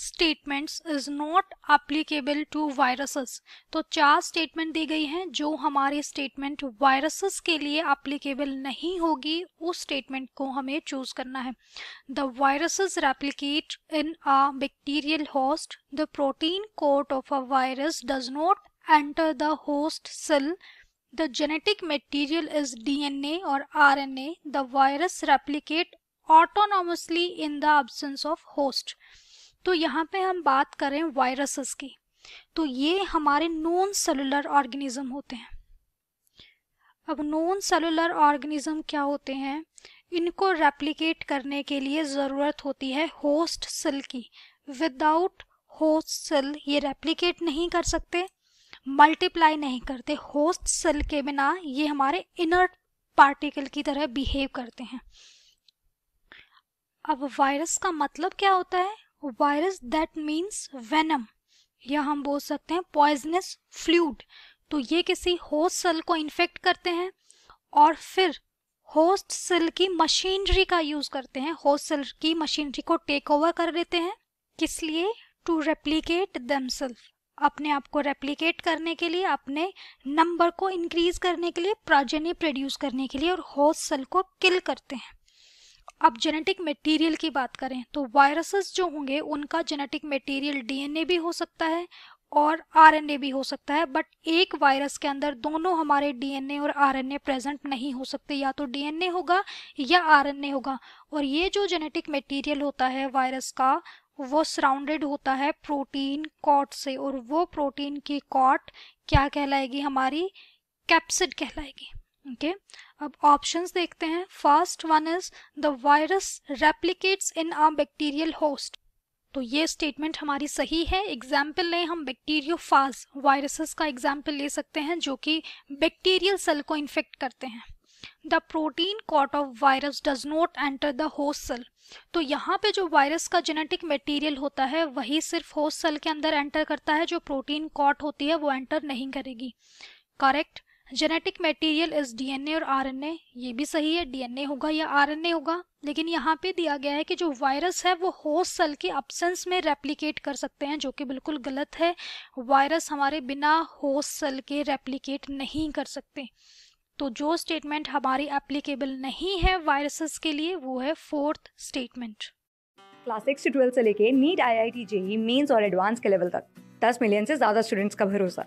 Statements is not applicable to viruses तो चार statement दी गई हैं जो हमारे स्टेटमेंट वायरसेस के लिए एप्लीकेबल नहीं होगी उस स्टेटमेंट को हमें चूज करना है the viruses replicate in a bacterial host the protein coat of a virus does not enter the host cell the genetic material is D N A और R N A the virus replicate autonomously in the absence of host तो यहाँ पे हम बात करें viruses की तो ये हमारे नॉन सेलुलर ऑर्गेनिज्म होते हैं अब नॉन सेलुलर ऑर्गेनिज्म क्या होते हैं इनको रेप्लिकेट करने के लिए ज़रूरत होती है होस्ट सेल की विदाउट होस्ट सेल ये रेप्लिकेट नहीं कर सकते मल्टीप्लाई नहीं करते होस्ट सेल के बिना ये हमारे इनर पार्टिकल की तरह बिहेव करते हैं अब वायरस का मतलब क्या होता है वायरस दैट मीन्स वेनम या हम बोल सकते हैं पॉइजनस फ्लूड तो ये किसी होस्ट सेल को इन्फेक्ट करते हैं और फिर होस्ट सेल की मशीनरी का यूज करते हैं होस्ट सेल की मशीनरी को टेक ओवर कर देते हैं किस लिए टू रेप्लीकेट सेल्फ अपने आप को रेप्लीकेट करने के लिए अपने नंबर को इंक्रीज करने के लिए प्रोजेनी प्रोड्यूस करने के लिए और होस्ट सेल को किल करते हैं अब जेनेटिक मटेरियल की बात करें तो वायरसेस जो होंगे उनका जेनेटिक मटेरियल डीएनए भी हो सकता है और आरएनए भी हो सकता है बट एक वायरस के अंदर दोनों हमारे डीएनए और आरएनए प्रेजेंट नहीं हो सकते या तो डीएनए होगा या आरएनए होगा और ये जो जेनेटिक मटेरियल होता है वायरस का वो सराउंडेड होता है प्रोटीन कॉट से और वो प्रोटीन की कॉट क्या कहलाएगी हमारी कैप्सिड कहलाएगी ओके okay? अब ऑप्शंस देखते हैं first one is the virus replicates in a bacterial host तो ये स्टेटमेंट हमारी सही है एग्जाम्पल लें हम फाज वायरसेस का एग्जाम्पल ले सकते हैं जो कि बैक्टीरियल सेल को इन्फेक्ट करते हैं the protein coat of virus does not enter the host cell तो यहाँ पे जो वायरस का जेनेटिक मटेरियल होता है वही सिर्फ होस्ट सेल के अंदर एंटर करता है जो प्रोटीन कॉट होती है वो एंटर नहीं करेगी correct genetic material is DNA और आरएनए ये भी सही है डीएनए होगा या आरएनए होगा लेकिन यहाँ पे दिया गया है कि जो वायरस है वो होस्ट सेल के अपसेंस में रेप्लीकेट कर सकते हैं जो कि बिल्कुल गलत है वायरस हमारे बिना होस्ट सेल के रेप्लीकेट नहीं कर सकते तो जो स्टेटमेंट हमारी एप्लीकेबल नहीं है वायरसेस के लिए वो है फोर्थ स्टेटमेंट क्लास सिक्स से ट्वेल्व से लेके NEET I I T JEE Mains और एडवांस के लेवल तक दस मिलियन से ज्यादा स्टूडेंट्स का भरोसा